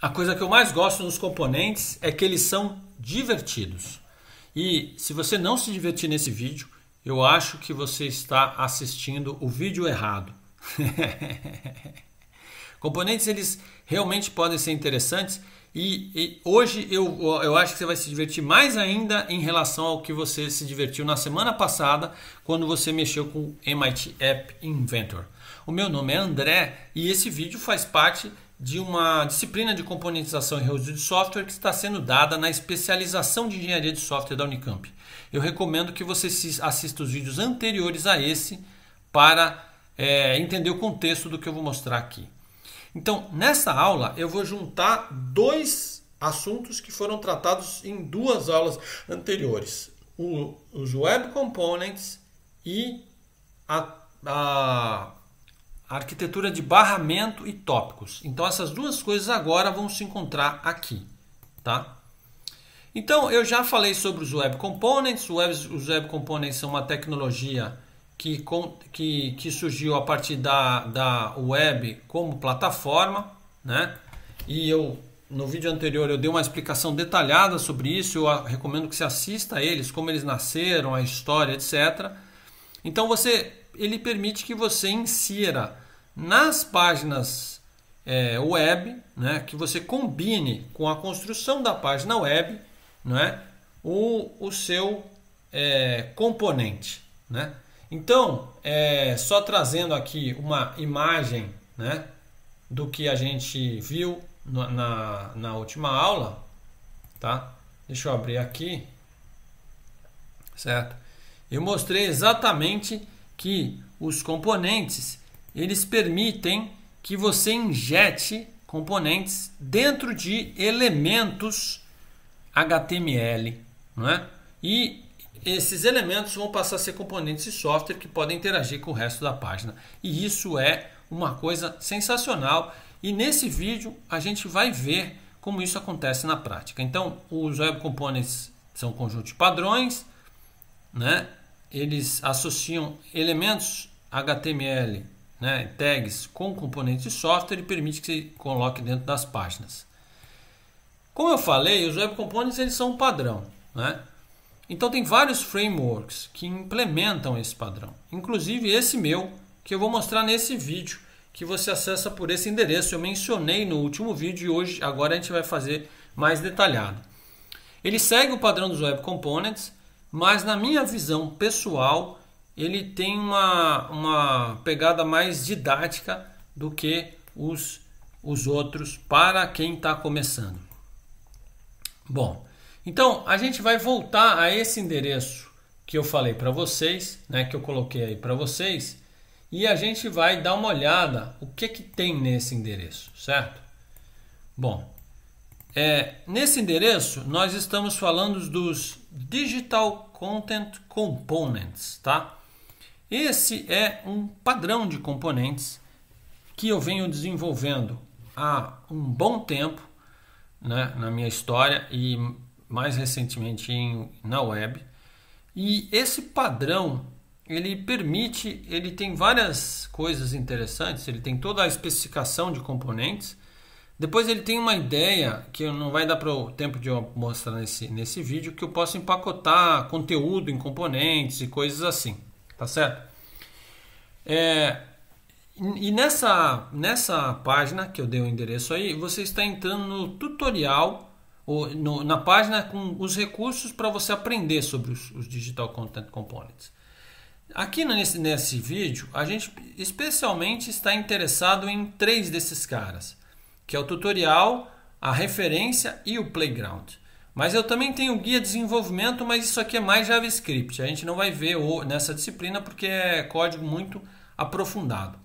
a coisa que eu mais gosto nos componentes é que eles são divertidos. E se você não se divertir nesse vídeo, eu acho que você está assistindo o vídeo errado. componentes eles realmente podem ser interessantes e, e, hoje eu, eu acho que você vai se divertir mais ainda em relação ao que você se divertiu na semana passada quando você mexeu com o MIT App Inventor. O meu nome é André e esse vídeo faz parte de uma disciplina de componentização e reuso de software que está sendo dada na especialização de engenharia de software da Unicamp. Eu recomendo que você assista os vídeos anteriores a esse para é, entender o contexto do que eu vou mostrar aqui. Então, nessa aula, eu vou juntar dois assuntos que foram tratados em duas aulas anteriores: o, os Web Components e a, a arquitetura de barramento e tópicos. Então essas duas coisas agora vão se encontrar aqui, tá? Então eu já falei sobre os Web Components. os Web Components são uma tecnologia que, que, que surgiu a partir da, da web como plataforma, né? E eu no vídeo anterior eu dei uma explicação detalhada sobre isso. Eu recomendo que você assista a eles, como eles nasceram, a história, etc. Então você ele permite que você insira nas páginas é, web, né, que você combine com a construção da página web é o, o seu é, componente. Né? Então, é, só trazendo aqui uma imagem né, do que a gente viu na, na, na última aula, tá? deixa eu abrir aqui, certo? Eu mostrei exatamente que os componentes eles permitem que você injete componentes dentro de elementos HTML, não é? E esses elementos vão passar a ser componentes de software que podem interagir com o resto da página. E isso é uma coisa sensacional. E nesse vídeo a gente vai ver como isso acontece na prática. Então, os Web Components são um conjunto de padrões, né? eles associam elementos HTML né, tags com componentes de software e permite que se coloque dentro das páginas. Como eu falei, os Web Components eles são um padrão. Né? Então tem vários frameworks que implementam esse padrão. Inclusive esse meu, que eu vou mostrar nesse vídeo, que você acessa por esse endereço. Eu mencionei no último vídeo e hoje agora a gente vai fazer mais detalhado. Ele segue o padrão dos Web Components, mas na minha visão pessoal, ele tem uma, uma pegada mais didática do que os, os outros para quem está começando. Bom, então a gente vai voltar a esse endereço que eu falei para vocês, né, que eu coloquei aí para vocês, e a gente vai dar uma olhada o que que tem nesse endereço, certo? Bom, é, nesse endereço nós estamos falando dos Digital Content Components, tá? Esse é um padrão de componentes que eu venho desenvolvendo há um bom tempo né, na minha história e mais recentemente em, na web. E esse padrão ele permite, ele tem várias coisas interessantes, ele tem toda a especificação de componentes. Depois ele tem uma ideia que não vai dar para o tempo de eu mostrar nesse, nesse vídeo, que eu posso empacotar conteúdo em componentes e coisas assim. Tá certo? É, e nessa, nessa página que eu dei o endereço aí, você está entrando no tutorial, ou no, na página com os recursos para você aprender sobre os, os, Digital Content Components. Aqui nesse, nesse vídeo, a gente especialmente está interessado em três desses caras, que é o tutorial, a referência e o playground. Mas eu também tenho guia de desenvolvimento, mas isso aqui é mais JavaScript. A gente não vai ver nessa disciplina porque é código muito aprofundado.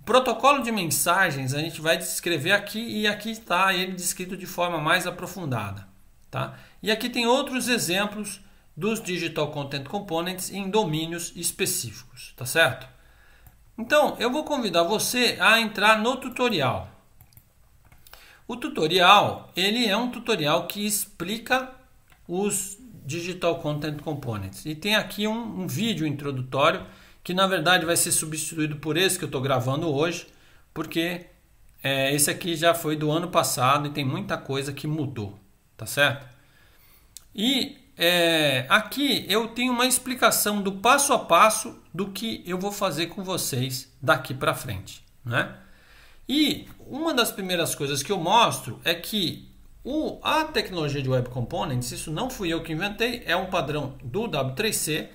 O protocolo de mensagens a gente vai descrever aqui e aqui está ele descrito de forma mais aprofundada. Tá? E aqui tem outros exemplos dos Digital Content Components em domínios específicos, tá certo? Então, eu vou convidar você a entrar no tutorial. O tutorial, ele é um tutorial que explica os Digital Content Components. E tem aqui um, um vídeo introdutório que na verdade vai ser substituído por esse que eu estou gravando hoje, porque é, esse aqui já foi do ano passado e tem muita coisa que mudou, tá certo? E é, aqui eu tenho uma explicação do passo a passo do que eu vou fazer com vocês daqui para frente, né? E uma das primeiras coisas que eu mostro é que o, a tecnologia de Web Components, isso não fui eu que inventei, é um padrão do W3C.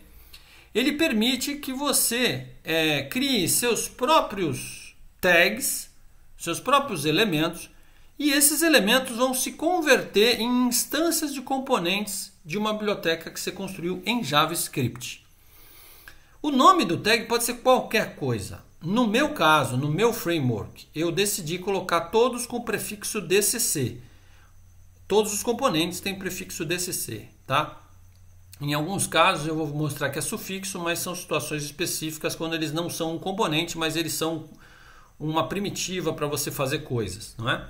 Ele permite que você é, crie seus próprios tags, seus próprios elementos, e esses elementos vão se converter em instâncias de componentes de uma biblioteca que você construiu em JavaScript. O nome do tag pode ser qualquer coisa. No meu caso, no meu framework, eu decidi colocar todos com prefixo DCC. Todos os componentes têm prefixo DCC, tá? Em alguns casos eu vou mostrar que é sufixo, mas são situações específicas quando eles não são um componente, mas eles são uma primitiva para você fazer coisas, não é?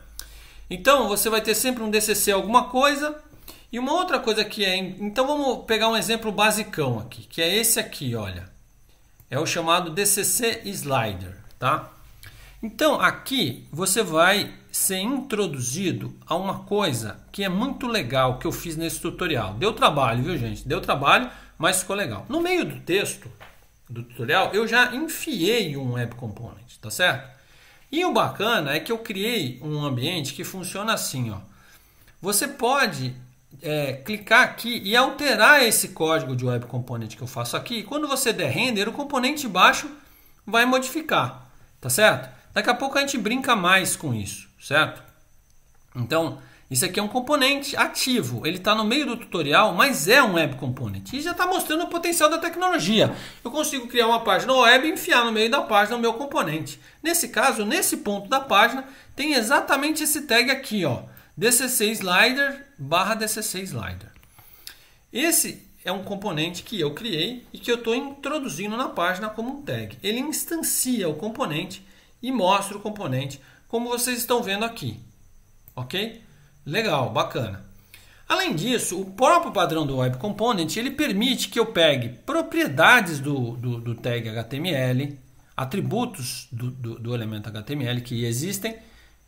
Então você vai ter sempre um DCC alguma coisa e uma outra coisa que é. Então vamos pegar um exemplo basicão aqui, que é esse aqui, olha. É o chamado DCC Slider, tá? Então aqui você vai ser introduzido a uma coisa que é muito legal que eu fiz nesse tutorial. Deu trabalho, viu gente? Deu trabalho, mas ficou legal. No meio do texto do tutorial, eu já enfiei um Web Component, tá certo? E o bacana é que eu criei um ambiente que funciona assim, ó. Você pode é, clicar aqui e alterar esse código de Web Component que eu faço aqui. Quando você der render, o componente baixo vai modificar, tá certo? Daqui a pouco a gente brinca mais com isso, certo? Então, isso aqui é um componente ativo. Ele está no meio do tutorial, mas é um Web Component. E já está mostrando o potencial da tecnologia. Eu consigo criar uma página web e enfiar no meio da página o meu componente. Nesse caso, nesse ponto da página, tem exatamente esse tag aqui, ó DCC Slider barra DCC Slider. Esse é um componente que eu criei e que eu estou introduzindo na página como um tag. Ele instancia o componente e mostra o componente como vocês estão vendo aqui. Ok? Legal, bacana. Além disso, o próprio padrão do Web Component ele permite que eu pegue propriedades do, do, do tag HTML, atributos do, do, do elemento HTML que existem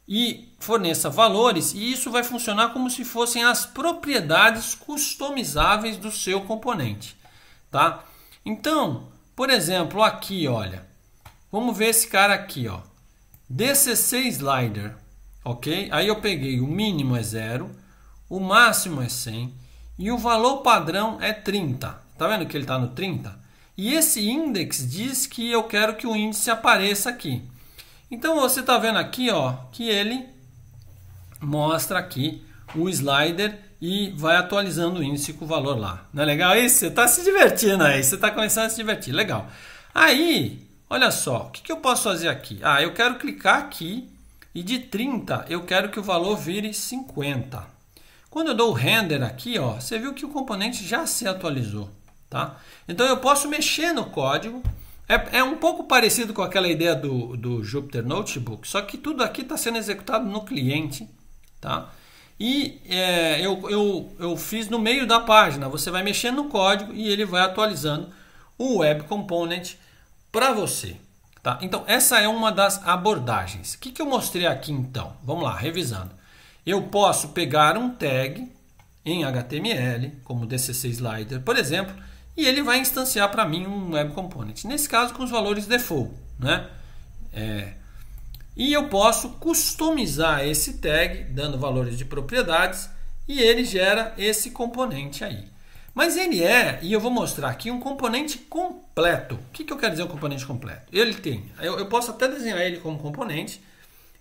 e forneça valores, e isso vai funcionar como se fossem as propriedades customizáveis do seu componente, tá? Então, por exemplo, aqui, olha, vamos ver esse cara aqui, ó, DCC Slider, ok? Aí eu peguei o mínimo é zero, o máximo é 100 e o valor padrão é 30. Tá vendo que ele está no 30? E esse index diz que eu quero que o índice apareça aqui. Então você está vendo aqui ó, que ele mostra aqui o slider e vai atualizando o índice com o valor lá. Não é legal isso? Você está se divertindo aí, você está começando a se divertir, legal. Aí, olha só, o que, que eu posso fazer aqui? Ah, eu quero clicar aqui e de 30 eu quero que o valor vire 50. Quando eu dou o render aqui, ó, você viu que o componente já se atualizou. Tá? Então eu posso mexer no código é, é um pouco parecido com aquela ideia do, do Jupyter Notebook, só que tudo aqui está sendo executado no cliente, tá? E é, eu, eu, eu fiz no meio da página. Você vai mexendo no código e ele vai atualizando o Web Component para você. Tá? Então, essa é uma das abordagens. O que, que eu mostrei aqui então? Vamos lá, revisando. Eu posso pegar um tag em HTML, como DCC Slider, por exemplo, e ele vai instanciar para mim um web component. Nesse caso, com os valores default, né? É, e eu posso customizar esse tag dando valores de propriedades e ele gera esse componente aí. Mas ele é, e eu vou mostrar aqui, um componente completo. O que, que eu quero dizer um componente completo? Ele tem, eu, eu posso até desenhar ele como componente.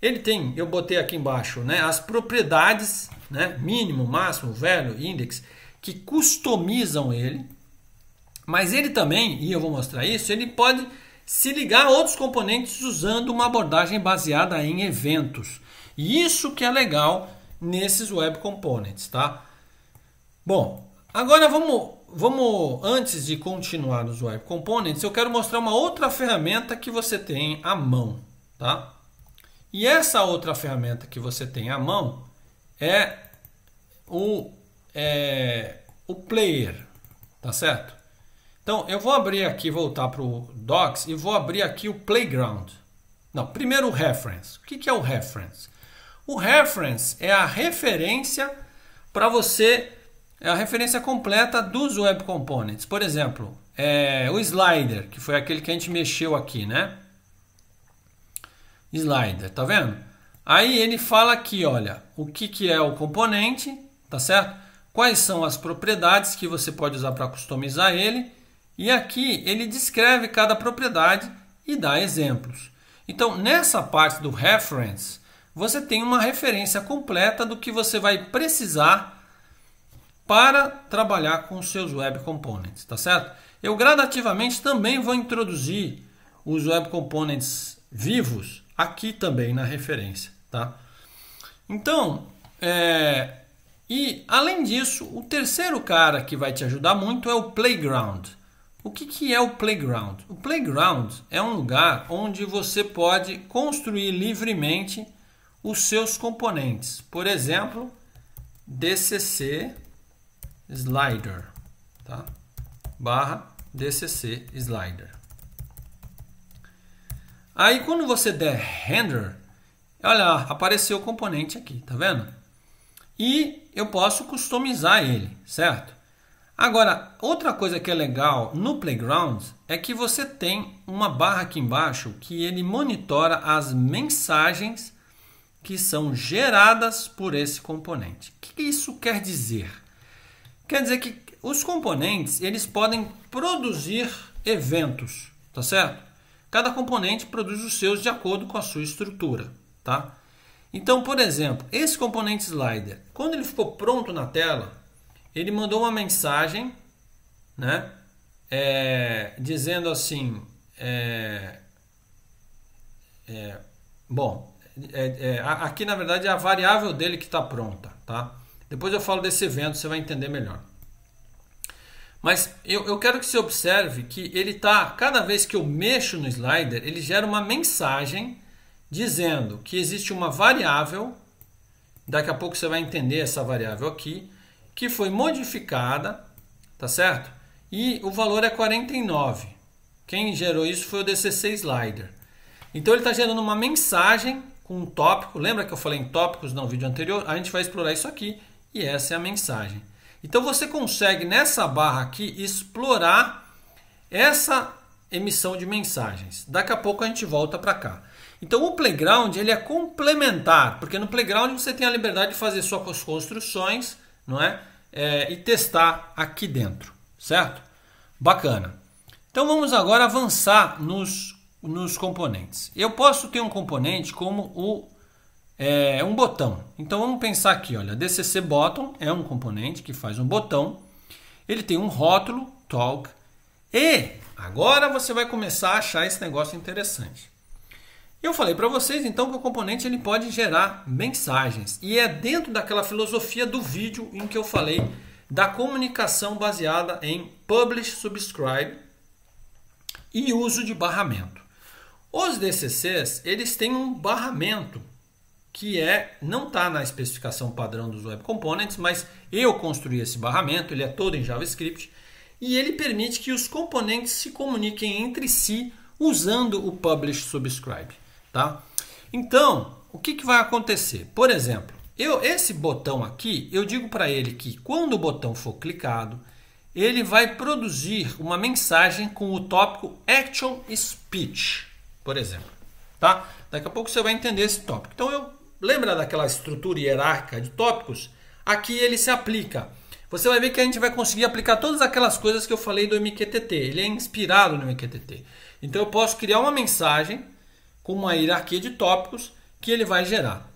Ele tem, eu botei aqui embaixo, né, as propriedades, né, mínimo, máximo, velho, index, que customizam ele. Mas ele também, e eu vou mostrar isso, ele pode se ligar a outros componentes usando uma abordagem baseada em eventos. E isso que é legal nesses web components, tá? Bom, agora vamos, vamos antes de continuar nos web components, eu quero mostrar uma outra ferramenta que você tem à mão, tá? E essa outra ferramenta que você tem à mão é o, é, o player, tá certo? Então, eu vou abrir aqui, voltar para o Docs e vou abrir aqui o Playground. Não, primeiro o Reference. O que, que é o Reference? O Reference é a referência para você, é a referência completa dos Web Components. Por exemplo, é, o Slider, que foi aquele que a gente mexeu aqui, né? Slider, tá vendo? Aí ele fala aqui, olha, o que, que é o componente, tá certo? Quais são as propriedades que você pode usar para customizar ele e aqui ele descreve cada propriedade e dá exemplos. Então, nessa parte do reference, você tem uma referência completa do que você vai precisar para trabalhar com os seus web components, tá certo? Eu gradativamente também vou introduzir os web components vivos aqui também na referência, tá? Então, é... e além disso, o terceiro cara que vai te ajudar muito é o playground. O que, que é o playground? O playground é um lugar onde você pode construir livremente os seus componentes. Por exemplo, DCC slider, tá? barra DCC slider. Aí quando você der render, olha lá, apareceu o componente aqui, tá vendo? E eu posso customizar ele, certo? Agora, outra coisa que é legal no Playground é que você tem uma barra aqui embaixo que ele monitora as mensagens que são geradas por esse componente. O que isso quer dizer? Quer dizer que os componentes eles podem produzir eventos, tá certo? Cada componente produz os seus de acordo com a sua estrutura, tá? Então, por exemplo, esse componente slider, quando ele ficou pronto na tela, ele mandou uma mensagem, né? É, dizendo assim: é, é, bom, é, é, aqui na verdade é a variável dele que está pronta, tá? Depois eu falo desse evento, você vai entender melhor. Mas eu, eu quero que você observe que ele tá cada vez que eu mexo no slider, ele gera uma mensagem dizendo que existe uma variável. Daqui a pouco você vai entender essa variável aqui que foi modificada, tá certo? E o valor é 49. Quem gerou isso foi o DCC Slider. Então ele está gerando uma mensagem com um tópico. Lembra que eu falei em tópicos no vídeo anterior? A gente vai explorar isso aqui e essa é a mensagem. Então você consegue nessa barra aqui explorar essa emissão de mensagens. Daqui a pouco a gente volta para cá. Então o playground ele é complementar, porque no playground você tem a liberdade de fazer suas construções não é? é e testar aqui dentro, certo? Bacana. Então vamos agora avançar nos, nos componentes. Eu posso ter um componente como o é, um botão. Então vamos pensar aqui, olha, DCC é um componente que faz um botão. Ele tem um rótulo talk e agora você vai começar a achar esse negócio interessante. Eu falei para vocês então que o componente ele pode gerar mensagens e é dentro daquela filosofia do vídeo em que eu falei da comunicação baseada em publish, subscribe e uso de barramento. Os DCCs eles têm um barramento que é não está na especificação padrão dos Web Components, mas eu construí esse barramento, ele é todo em JavaScript e ele permite que os componentes se comuniquem entre si usando o publish subscribe tá? Então, o que, que vai acontecer? Por exemplo, eu, esse botão aqui, eu digo para ele que quando o botão for clicado, ele vai produzir uma mensagem com o tópico Action Speech, por exemplo. Tá? Daqui a pouco você vai entender esse tópico. Então, eu lembra daquela estrutura hierárquica de tópicos? Aqui ele se aplica. Você vai ver que a gente vai conseguir aplicar todas aquelas coisas que eu falei do MQTT. Ele é inspirado no MQTT. Então, eu posso criar uma mensagem com uma hierarquia de tópicos que ele vai gerar.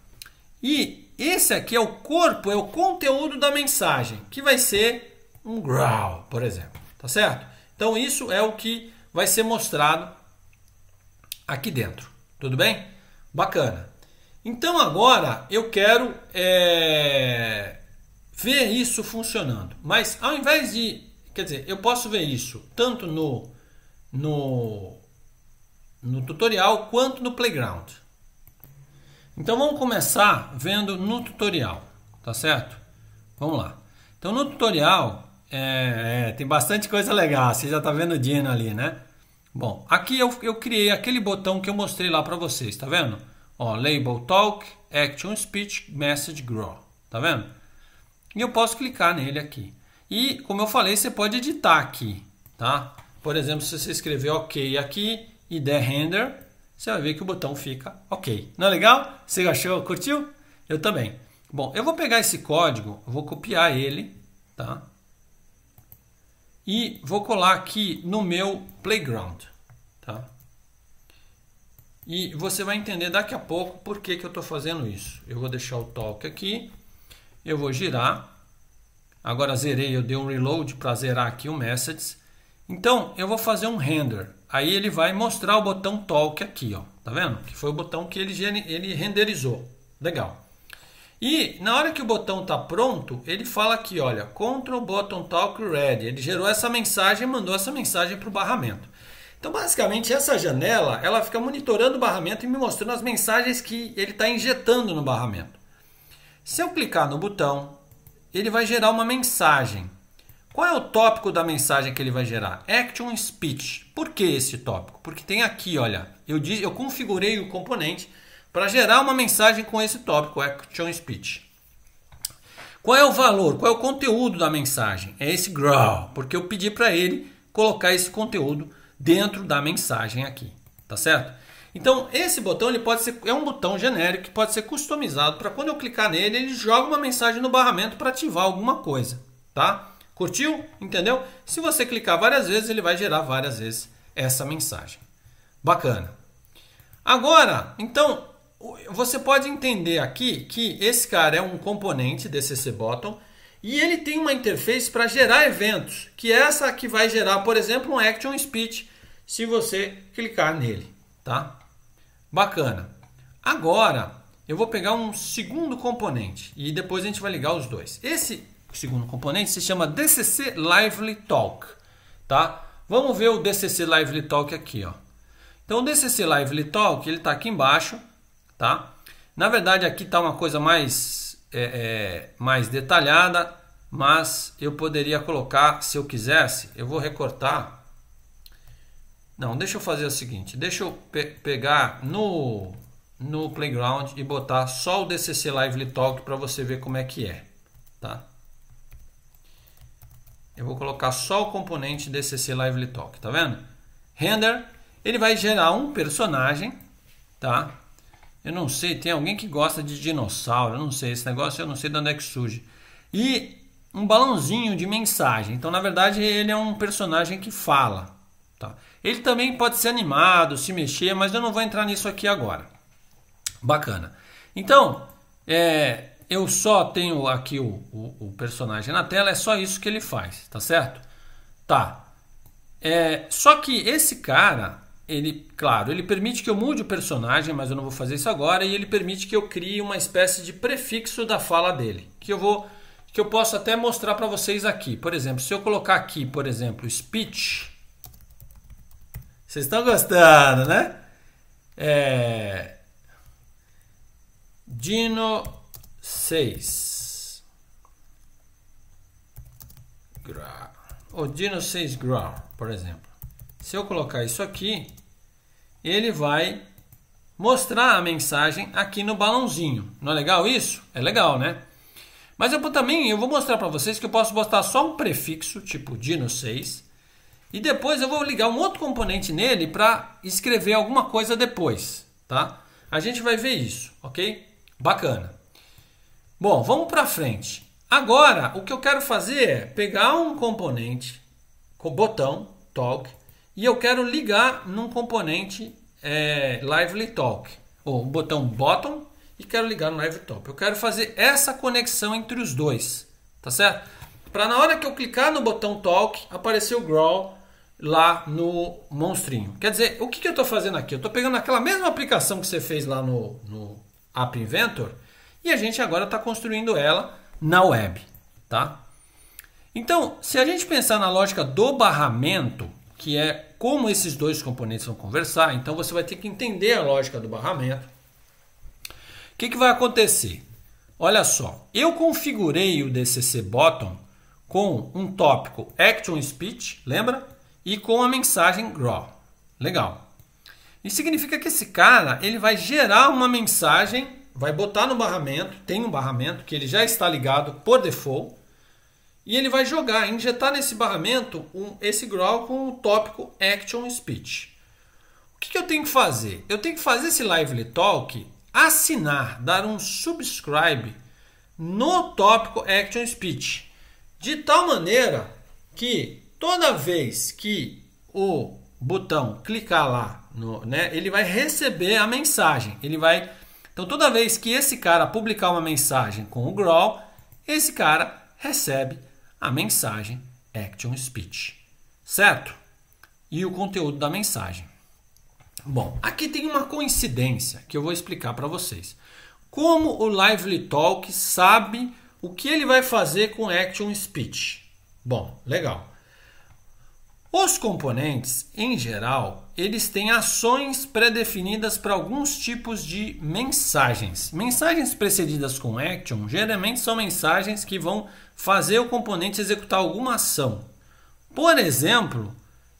E esse aqui é o corpo, é o conteúdo da mensagem, que vai ser um growl, por exemplo, tá certo? Então isso é o que vai ser mostrado aqui dentro, tudo bem? Bacana. Então agora eu quero é, ver isso funcionando, mas ao invés de, quer dizer, eu posso ver isso tanto no no no tutorial quanto no playground. Então vamos começar vendo no tutorial, tá certo? Vamos lá. Então no tutorial é, é, tem bastante coisa legal, você já está vendo o Dino ali, né? Bom, aqui eu, eu criei aquele botão que eu mostrei lá para vocês, tá vendo? Ó, Label Talk, Action Speech, Message Grow, tá vendo? E eu posso clicar nele aqui. E, como eu falei, você pode editar aqui, tá? Por exemplo, se você escrever OK aqui, e der render, você vai ver que o botão fica ok. Não é legal? Você achou? Curtiu? Eu também. Bom, eu vou pegar esse código, vou copiar ele, tá? E vou colar aqui no meu playground, tá? E você vai entender daqui a pouco por que, que eu estou fazendo isso. Eu vou deixar o talk aqui, eu vou girar. Agora zerei, eu dei um reload para zerar aqui o messages. Então, eu vou fazer um render. Aí ele vai mostrar o botão Talk aqui, ó. Tá vendo? Que foi o botão que ele, ele renderizou. Legal. E na hora que o botão tá pronto, ele fala aqui, olha, Control Button Talk Ready. Ele gerou essa mensagem e mandou essa mensagem para o barramento. Então, basicamente, essa janela, ela fica monitorando o barramento e me mostrando as mensagens que ele está injetando no barramento. Se eu clicar no botão, ele vai gerar uma mensagem. Qual é o tópico da mensagem que ele vai gerar? Action Speech. Por que esse tópico? Porque tem aqui, olha, eu, diz, eu configurei o componente para gerar uma mensagem com esse tópico, Action Speech. Qual é o valor? Qual é o conteúdo da mensagem? É esse growl, porque eu pedi para ele colocar esse conteúdo dentro da mensagem aqui, tá certo? Então esse botão ele pode ser é um botão genérico que pode ser customizado para quando eu clicar nele ele joga uma mensagem no barramento para ativar alguma coisa, tá? Curtiu? Entendeu? Se você clicar várias vezes, ele vai gerar várias vezes essa mensagem. Bacana. Agora, então, você pode entender aqui que esse cara é um componente desse bottom e ele tem uma interface para gerar eventos, que é essa que vai gerar, por exemplo, um action speech se você clicar nele, tá? Bacana. Agora, eu vou pegar um segundo componente e depois a gente vai ligar os dois. Esse o segundo componente se chama DCC Lively Talk, tá? Vamos ver o DCC Lively Talk aqui, ó. Então o DCC Lively Talk, ele tá aqui embaixo, tá? Na verdade aqui tá uma coisa mais, é, é, mais detalhada, mas eu poderia colocar, se eu quisesse, eu vou recortar... Não, deixa eu fazer o seguinte, deixa eu pe pegar no, no Playground e botar só o DCC Lively Talk para você ver como é que é, tá? Eu vou colocar só o componente DCC Lively Talk, tá vendo? Render, ele vai gerar um personagem, tá? Eu não sei, tem alguém que gosta de dinossauro, eu não sei, esse negócio eu não sei de onde é que surge. E um balãozinho de mensagem. Então, na verdade, ele é um personagem que fala, tá? Ele também pode ser animado, se mexer, mas eu não vou entrar nisso aqui agora. Bacana. Então, é, eu só tenho aqui o, o, o, personagem na tela, é só isso que ele faz, tá certo? Tá. É, só que esse cara, ele, claro, ele permite que eu mude o personagem, mas eu não vou fazer isso agora, e ele permite que eu crie uma espécie de prefixo da fala dele, que eu vou que eu posso até mostrar para vocês aqui. Por exemplo, se eu colocar aqui, por exemplo, speech. Vocês estão gostando, né? É... Dino 6 gra Odino 6 gra, por exemplo. Se eu colocar isso aqui, ele vai mostrar a mensagem aqui no balãozinho. Não é legal isso? É legal, né? Mas eu também eu vou mostrar para vocês que eu posso botar só um prefixo, tipo Dino 6, e depois eu vou ligar um outro componente nele para escrever alguma coisa depois, tá? A gente vai ver isso, ok? Bacana. Bom, vamos para frente. Agora, o que eu quero fazer é pegar um componente, com botão, talk, e eu quero ligar num componente é, lively talk, ou botão bottom, e quero ligar no lively talk. Eu quero fazer essa conexão entre os dois, tá certo? Para na hora que eu clicar no botão talk, aparecer o growl lá no monstrinho. Quer dizer, o que, que eu estou fazendo aqui? Eu estou pegando aquela mesma aplicação que você fez lá no, no App Inventor, e a gente agora está construindo ela na web, tá? Então, se a gente pensar na lógica do barramento, que é como esses dois componentes vão conversar, então você vai ter que entender a lógica do barramento. O que, que vai acontecer? Olha só, eu configurei o DCC Bottom com um tópico Action Speech, lembra? E com a mensagem Grow. Legal. Isso significa que esse cara ele vai gerar uma mensagem vai botar no barramento, tem um barramento que ele já está ligado por default, e ele vai jogar, injetar nesse barramento um, esse growl com o tópico Action Speech. O que, que eu tenho que fazer? Eu tenho que fazer esse Lively Talk assinar, dar um subscribe no tópico Action Speech, de tal maneira que toda vez que o botão clicar lá, no, né, ele vai receber a mensagem, ele vai então toda vez que esse cara publicar uma mensagem com o Growl, esse cara recebe a mensagem Action Speech, certo? E o conteúdo da mensagem. Bom, aqui tem uma coincidência que eu vou explicar para vocês. Como o Lively Talk sabe o que ele vai fazer com Action Speech? Bom, legal. Os componentes, em geral, eles têm ações pré-definidas para alguns tipos de mensagens. Mensagens precedidas com action geralmente são mensagens que vão fazer o componente executar alguma ação. Por exemplo,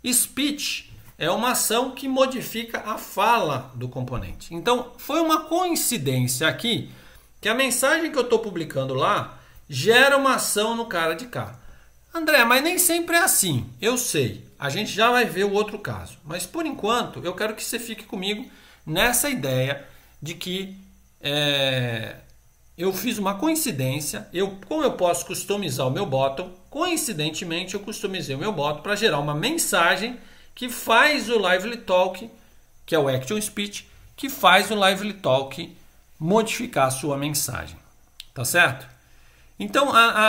speech é uma ação que modifica a fala do componente. Então, foi uma coincidência aqui que a mensagem que eu estou publicando lá gera uma ação no cara de cá. André, mas nem sempre é assim. Eu sei. A gente já vai ver o outro caso. Mas por enquanto, eu quero que você fique comigo nessa ideia de que é, eu fiz uma coincidência. Eu, como eu posso customizar o meu botão, coincidentemente eu customizei o meu botão para gerar uma mensagem que faz o Lively Talk, que é o Action Speech, que faz o Lively Talk modificar a sua mensagem. Tá certo? Então, a, a,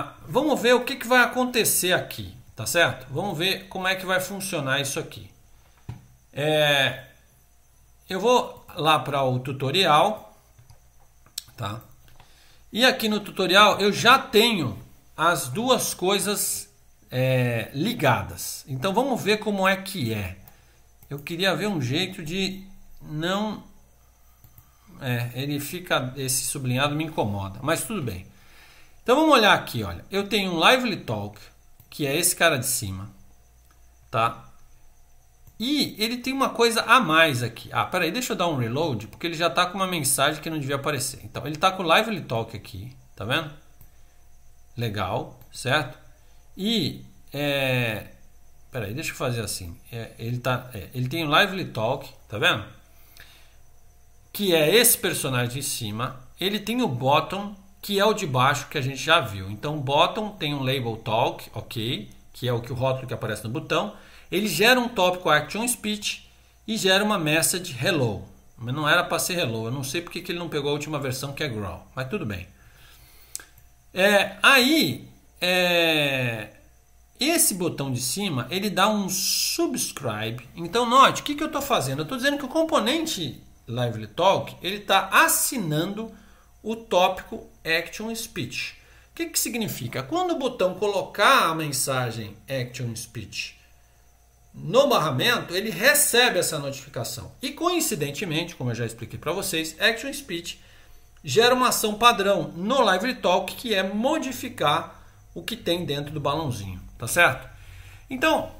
a vamos ver o que, que vai acontecer aqui, tá certo? Vamos ver como é que vai funcionar isso aqui. É, eu vou lá para o tutorial, tá? E aqui no tutorial eu já tenho as duas coisas é, ligadas. Então vamos ver como é que é. Eu queria ver um jeito de não... É, ele fica... Esse sublinhado me incomoda, mas tudo bem. Então vamos olhar aqui, olha. Eu tenho um Lively Talk, que é esse cara de cima, tá? E ele tem uma coisa a mais aqui. Ah, peraí, deixa eu dar um reload, porque ele já está com uma mensagem que não devia aparecer. Então, ele está com o Lively Talk aqui, tá vendo? Legal, certo? E, é... peraí, deixa eu fazer assim. É, ele, tá, é, ele tem o Lively Talk, tá vendo? Que é esse personagem em cima. Ele tem o Bottom, que é o de baixo que a gente já viu. Então, bottom tem um label talk, ok, que é o que o rótulo que aparece no botão. Ele gera um tópico action speech e gera uma message hello. Mas não era para ser hello, eu não sei porque que ele não pegou a última versão que é growl, mas tudo bem. É, aí, é, esse botão de cima, ele dá um subscribe. Então, note, o que, que eu estou fazendo? Eu estou dizendo que o componente Lively Talk, ele está assinando o tópico Action Speech. O que, que significa? Quando o botão colocar a mensagem Action Speech no barramento, ele recebe essa notificação. E coincidentemente, como eu já expliquei para vocês, Action Speech gera uma ação padrão no Live Talk que é modificar o que tem dentro do balãozinho, tá certo? Então,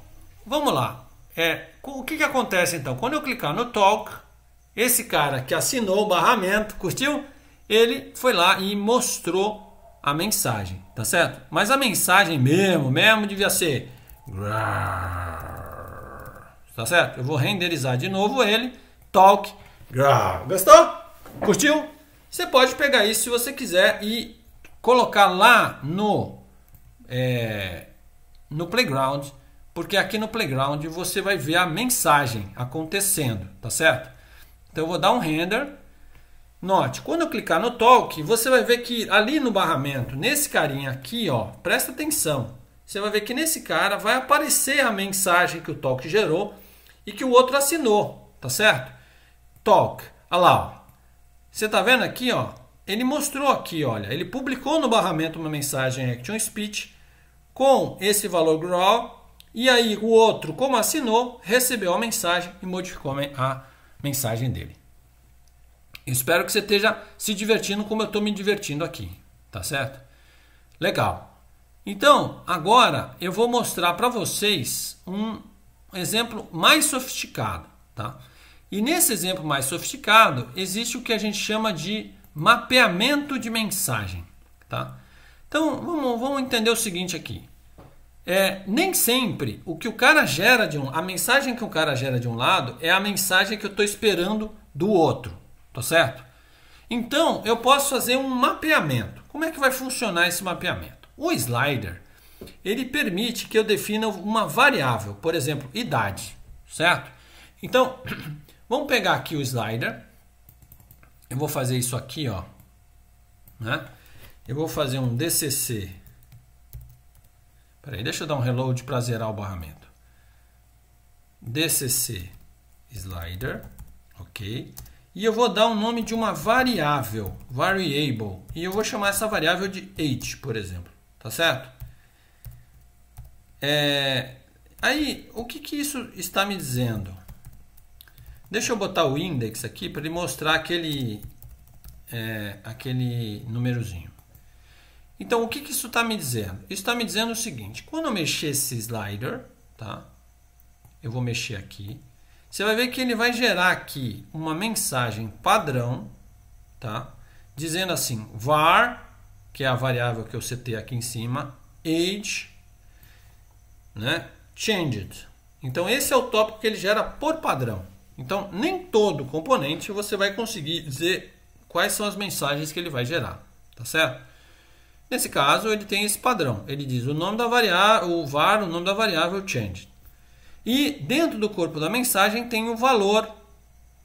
vamos lá. É, o que, que acontece então? Quando eu clicar no Talk, esse cara que assinou o barramento, curtiu? ele foi lá e mostrou a mensagem, tá certo? Mas a mensagem mesmo, mesmo devia ser Tá certo? Eu vou renderizar de novo ele, talk Gostou? Curtiu? Você pode pegar isso se você quiser e colocar lá no é, no playground, porque aqui no playground você vai ver a mensagem acontecendo, tá certo? Então eu vou dar um render Note, quando eu clicar no Talk, você vai ver que ali no barramento, nesse carinha aqui, ó, presta atenção. Você vai ver que nesse cara vai aparecer a mensagem que o Talk gerou e que o outro assinou, tá certo? Talk, olha lá, ó. Você tá vendo aqui, ó? Ele mostrou aqui, olha, ele publicou no barramento uma mensagem Action Speech com esse valor growl e aí o outro, como assinou, recebeu a mensagem e modificou a mensagem dele. Espero que você esteja se divertindo como eu estou me divertindo aqui, tá certo? Legal. Então, agora eu vou mostrar para vocês um exemplo mais sofisticado, tá? E nesse exemplo mais sofisticado, existe o que a gente chama de mapeamento de mensagem, tá? Então, vamos, vamos entender o seguinte aqui. É, nem sempre o que o cara gera de um, a mensagem que o cara gera de um lado é a mensagem que eu estou esperando do outro. Tá certo? Então, eu posso fazer um mapeamento. Como é que vai funcionar esse mapeamento? O slider, ele permite que eu defina uma variável, por exemplo, idade, certo? Então, vamos pegar aqui o slider. Eu vou fazer isso aqui, ó. Né? Eu vou fazer um DCC. Peraí, deixa eu dar um reload para zerar o barramento. DCC slider, ok e eu vou dar o nome de uma variável, variable, e eu vou chamar essa variável de age, por exemplo, tá certo? É, aí, o que, que isso está me dizendo? Deixa eu botar o index aqui para ele mostrar aquele, é, aquele númerozinho. Então, o que, que isso está me dizendo? Isso está me dizendo o seguinte, quando eu mexer esse slider, tá? Eu vou mexer aqui. Você vai ver que ele vai gerar aqui uma mensagem padrão, tá? Dizendo assim, var, que é a variável que eu citei aqui em cima, age, né? Changed. Então esse é o tópico que ele gera por padrão. Então nem todo componente você vai conseguir dizer quais são as mensagens que ele vai gerar, tá certo? Nesse caso ele tem esse padrão. Ele diz o nome da variável, o var, o nome da variável change. E dentro do corpo da mensagem tem o valor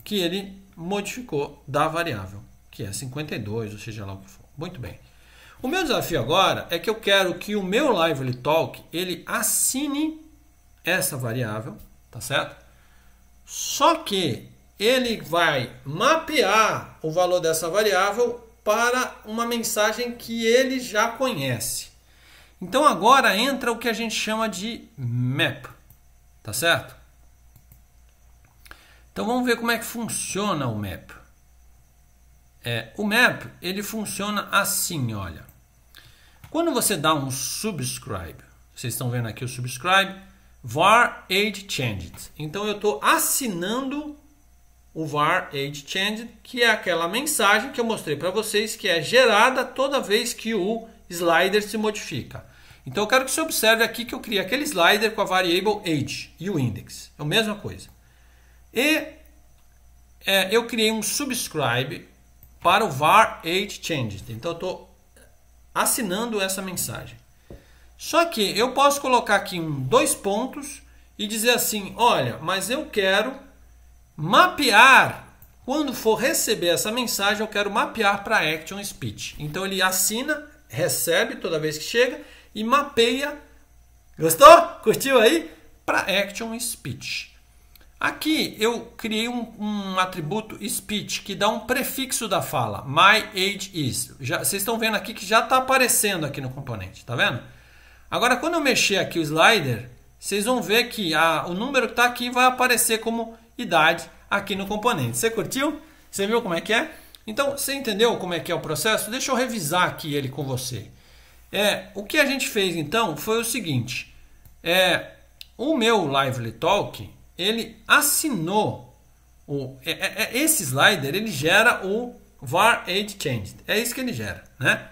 que ele modificou da variável, que é 52, ou seja lá o que for. Muito bem. O meu desafio agora é que eu quero que o meu Lively Talk ele assine essa variável, tá certo? Só que ele vai mapear o valor dessa variável para uma mensagem que ele já conhece. Então agora entra o que a gente chama de map. Tá certo? Então vamos ver como é que funciona o map. É, o map ele funciona assim, olha. Quando você dá um subscribe, vocês estão vendo aqui o subscribe, var age changed. Então eu estou assinando o var age changed, que é aquela mensagem que eu mostrei para vocês que é gerada toda vez que o slider se modifica. Então eu quero que você observe aqui que eu criei aquele slider com a variable age e o index. É a mesma coisa. E é, eu criei um subscribe para o var age changed. Então eu estou assinando essa mensagem. Só que eu posso colocar aqui um dois pontos e dizer assim, olha, mas eu quero mapear, quando for receber essa mensagem, eu quero mapear para Action Speech. Então ele assina, recebe toda vez que chega e mapeia. Gostou? Curtiu aí? Para Action Speech. Aqui eu criei um, um, atributo speech que dá um prefixo da fala. My age is. Já, vocês estão vendo aqui que já está aparecendo aqui no componente, tá vendo? Agora, quando eu mexer aqui o slider, vocês vão ver que a, o número que está aqui vai aparecer como idade aqui no componente. Você curtiu? Você viu como é que é? Então, você entendeu como é que é o processo? Deixa eu revisar aqui ele com você. É, o que a gente fez então foi o seguinte: é, o meu Lively Talk ele assinou o, é, é, é esse slider, ele gera o var age changed. É isso que ele gera, né?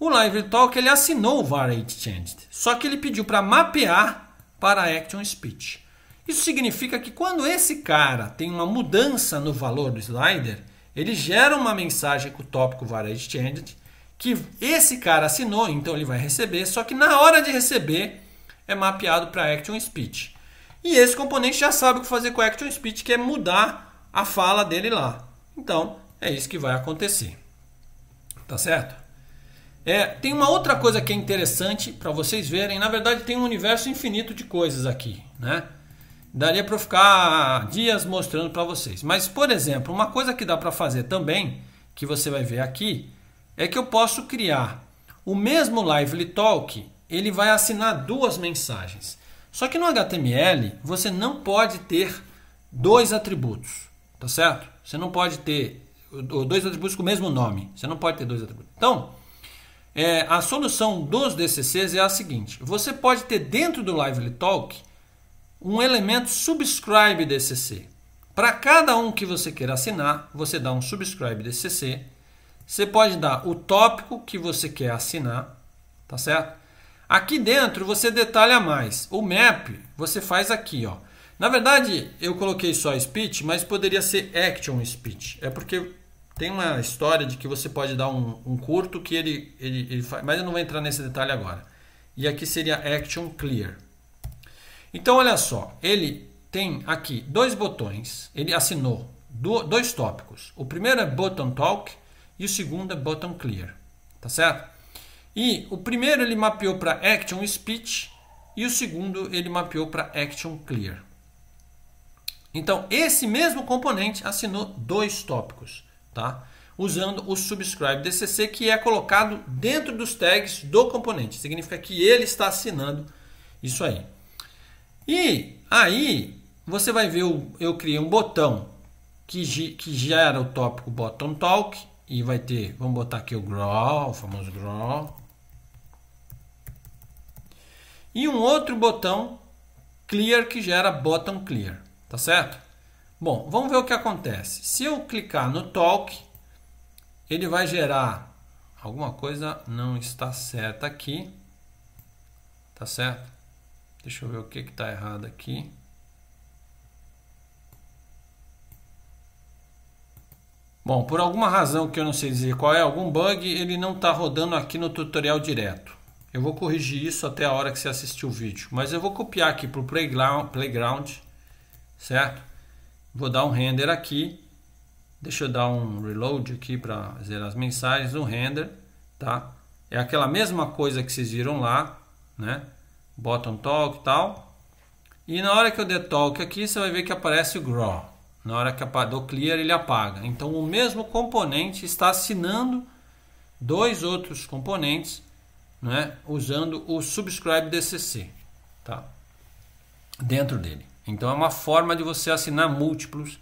O Lively Talk ele assinou o var age changed, só que ele pediu para mapear para action speech. Isso significa que quando esse cara tem uma mudança no valor do slider, ele gera uma mensagem com o tópico var age changed que esse cara assinou, então ele vai receber, só que na hora de receber é mapeado para Action Speech. E esse componente já sabe o que fazer com Action Speech, que é mudar a fala dele lá. Então, é isso que vai acontecer. Tá certo? É, tem uma outra coisa que é interessante para vocês verem. Na verdade, tem um universo infinito de coisas aqui, né? Daria para ficar dias mostrando para vocês. Mas, por exemplo, uma coisa que dá para fazer também, que você vai ver aqui, é que eu posso criar o mesmo Lively Talk, ele vai assinar duas mensagens. Só que no HTML você não pode ter dois atributos, tá certo? Você não pode ter dois atributos com o mesmo nome. Você não pode ter dois atributos. Então, é, a solução dos DCCs é a seguinte: você pode ter dentro do Lively Talk um elemento subscribe DCC. Para cada um que você queira assinar, você dá um subscribe DCC você pode dar o tópico que você quer assinar, tá certo? Aqui dentro você detalha mais. O map você faz aqui, ó. Na verdade, eu coloquei só speech, mas poderia ser action speech. É porque tem uma história de que você pode dar um, um curto que ele, ele, ele faz, mas eu não vou entrar nesse detalhe agora. E aqui seria action clear. Então, olha só, ele tem aqui dois botões, ele assinou dois tópicos. O primeiro é Button Talk e o segundo é button clear, tá certo? E o primeiro ele mapeou para action speech e o segundo ele mapeou para action clear. Então, esse mesmo componente assinou dois tópicos, tá? Usando o subscribe DCC que é colocado dentro dos tags do componente. Significa que ele está assinando isso aí. E aí, você vai ver, eu, eu criei um botão que, que gera o tópico button talk e vai ter, vamos botar aqui o grow, o famoso grow. E um outro botão clear que gera bottom clear, tá certo? Bom, vamos ver o que acontece. Se eu clicar no talk, ele vai gerar alguma coisa não está certa aqui, tá certo? Deixa eu ver o que está errado aqui. Bom, por alguma razão que eu não sei dizer qual é, algum bug, ele não está rodando aqui no tutorial direto. Eu vou corrigir isso até a hora que você assistir o vídeo, mas eu vou copiar aqui para o playground, playground, certo? Vou dar um render aqui, deixa eu dar um reload aqui para zerar as mensagens, um render, tá? É aquela mesma coisa que vocês viram lá, né? Bottom talk e tal. E na hora que eu der talk aqui, você vai ver que aparece o grow, na hora que do clear, ele apaga. Então, o mesmo componente está assinando dois outros componentes né, usando o subscribe DCC tá? dentro dele. Então, é uma forma de você assinar múltiplos,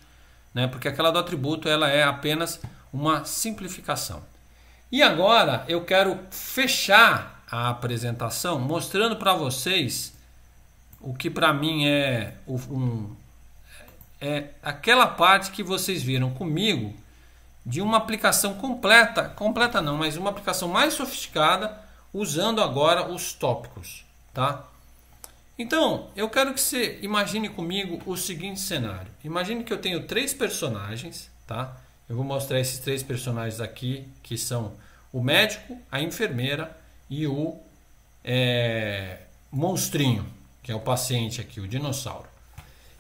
né, porque aquela do atributo ela é apenas uma simplificação. E agora eu quero fechar a apresentação mostrando para vocês o que para mim é um, é aquela parte que vocês viram comigo de uma aplicação completa, completa não, mas uma aplicação mais sofisticada usando agora os tópicos, tá? Então, eu quero que você imagine comigo o seguinte cenário. Imagine que eu tenho três personagens, tá? Eu vou mostrar esses três personagens aqui, que são o médico, a enfermeira e o é, monstrinho, que é o paciente aqui, o dinossauro.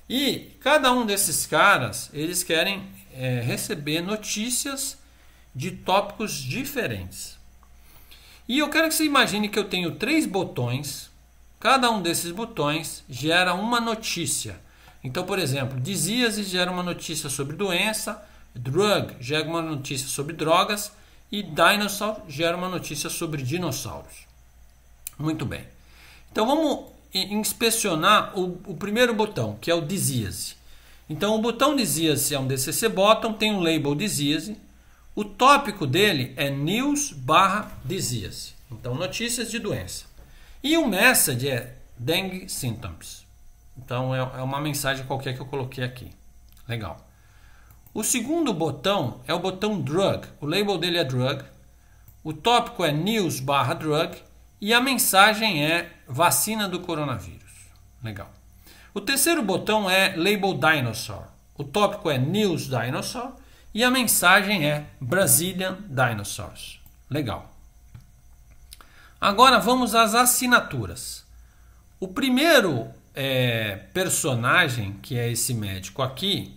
E cada um desses caras, eles querem é, receber notícias de tópicos diferentes. E eu quero que você imagine que eu tenho três botões. Cada um desses botões gera uma notícia. Então, por exemplo, disease gera uma notícia sobre doença, drug gera uma notícia sobre drogas e dinosaur gera uma notícia sobre dinossauros. Muito bem. Então vamos inspecionar o, o primeiro botão, que é o Disease. Então, o botão Disease é um DCC Bottom, tem um label Disease. O tópico dele é News barra Disease. Então, notícias de doença. E o message é Dengue Symptoms. Então, é, é uma mensagem qualquer que eu coloquei aqui. Legal. O segundo botão é o botão Drug. O label dele é Drug. O tópico é News barra Drug. E a mensagem é vacina do coronavírus. Legal. O terceiro botão é Label Dinosaur. O tópico é News Dinosaur e a mensagem é Brazilian Dinosaurs. Legal. Agora vamos às assinaturas. O primeiro é, personagem, que é esse médico aqui,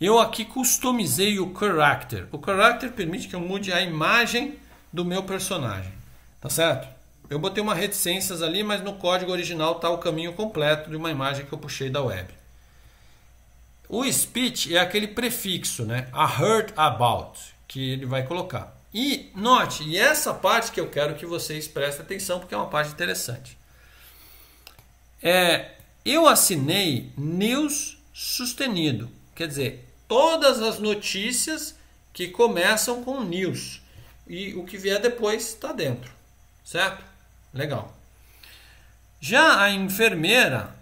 eu aqui customizei o character. O character permite que eu mude a imagem do meu personagem, tá certo? Eu botei uma reticências ali, mas no código original está o caminho completo de uma imagem que eu puxei da web. O speech é aquele prefixo, né? A heard about, que ele vai colocar. E note, e essa parte que eu quero que vocês prestem atenção, porque é uma parte interessante. É, eu assinei news sustenido, quer dizer, todas as notícias que começam com news. E o que vier depois está dentro, certo? Legal. Já a enfermeira,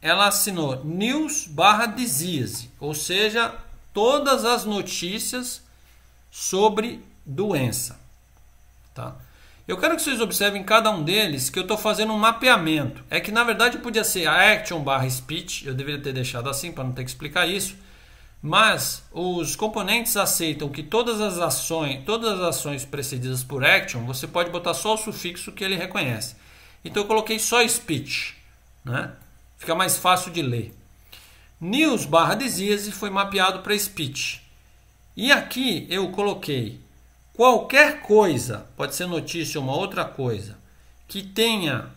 ela assinou news barra disease, ou seja, todas as notícias sobre doença. Tá? Eu quero que vocês observem cada um deles que eu estou fazendo um mapeamento. É que na verdade podia ser a action barra speech, eu deveria ter deixado assim para não ter que explicar isso mas os componentes aceitam que todas as ações, todas as ações precedidas por action, você pode botar só o sufixo que ele reconhece. Então eu coloquei só speech, né? Fica mais fácil de ler. News barra disease foi mapeado para speech. E aqui eu coloquei qualquer coisa, pode ser notícia ou uma outra coisa, que tenha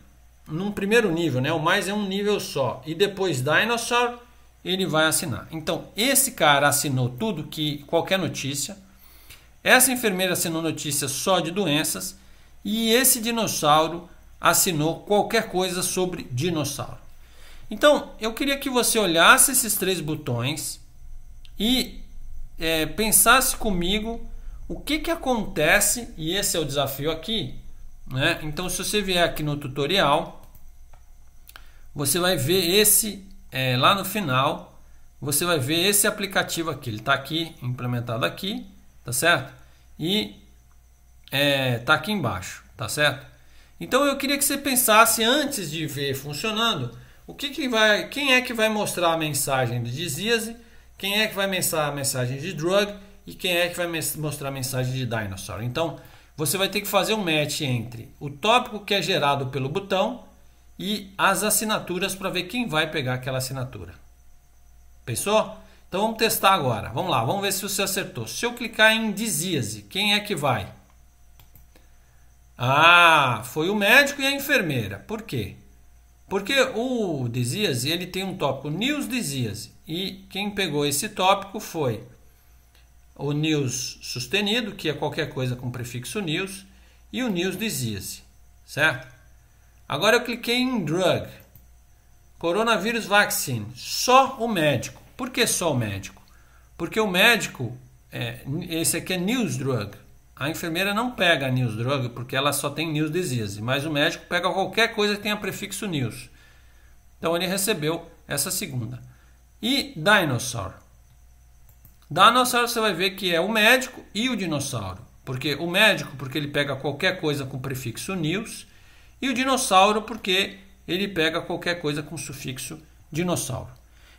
num primeiro nível, né? O mais é um nível só. E depois dinosaur ele vai assinar. Então, esse cara assinou tudo que qualquer notícia. Essa enfermeira assinou notícias só de doenças e esse dinossauro assinou qualquer coisa sobre dinossauro. Então, eu queria que você olhasse esses três botões e é, pensasse comigo o que, que acontece, e esse é o desafio aqui. Né? Então, se você vier aqui no tutorial, você vai ver esse é, lá no final, você vai ver esse aplicativo aqui. Ele está aqui, implementado aqui, tá certo? E é, tá aqui embaixo, tá certo? Então eu queria que você pensasse antes de ver funcionando, o que, que vai, quem é que vai mostrar a mensagem de Disease, quem é que vai mostrar a mensagem de Drug e quem é que vai mostrar a mensagem de Dinosaur. Então você vai ter que fazer um match entre o tópico que é gerado pelo botão e as assinaturas para ver quem vai pegar aquela assinatura. Pensou? Então vamos testar agora. Vamos lá, vamos ver se você acertou. Se eu clicar em Dizíase, quem é que vai? Ah, foi o médico e a enfermeira. Por quê? Porque o Dizíase, ele tem um tópico News Dizíase. E quem pegou esse tópico foi o news sustenido, que é qualquer coisa com prefixo news, e o news Dizíase, certo? Agora eu cliquei em drug. Coronavírus vaccine. Só o médico. Por que só o médico? Porque o médico, é, esse aqui é news drug. A enfermeira não pega news drug porque ela só tem news disease, mas o médico pega qualquer coisa que tenha prefixo news. Então ele recebeu essa segunda. E dinosaur. Dinosaur você vai ver que é o médico e o dinossauro. Porque o médico, porque ele pega qualquer coisa com prefixo news, e o dinossauro, porque ele pega qualquer coisa com sufixo dinossauro.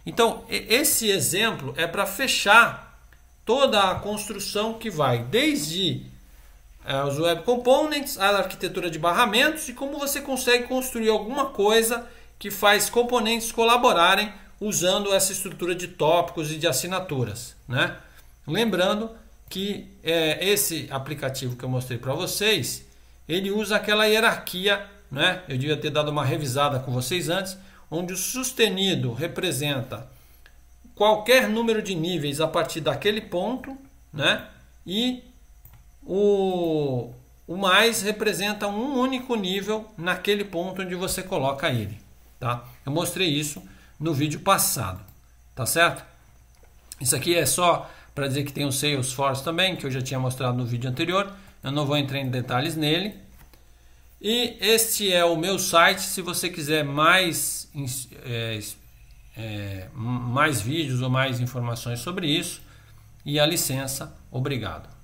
Então, esse exemplo é para fechar toda a construção que vai desde é, os web components, a arquitetura de barramentos e como você consegue construir alguma coisa que faz componentes colaborarem usando essa estrutura de tópicos e de assinaturas. Né? Lembrando que é, esse aplicativo que eu mostrei para vocês, ele usa aquela hierarquia né? eu devia ter dado uma revisada com vocês antes, onde o sustenido representa qualquer número de níveis a partir daquele ponto, né? e o, o mais representa um único nível naquele ponto onde você coloca ele. Tá? Eu mostrei isso no vídeo passado, tá certo? Isso aqui é só para dizer que tem o Salesforce também, que eu já tinha mostrado no vídeo anterior. Eu não vou entrar em detalhes nele, e este é o meu site. Se você quiser mais, é, é, mais vídeos ou mais informações sobre isso, e a licença, obrigado.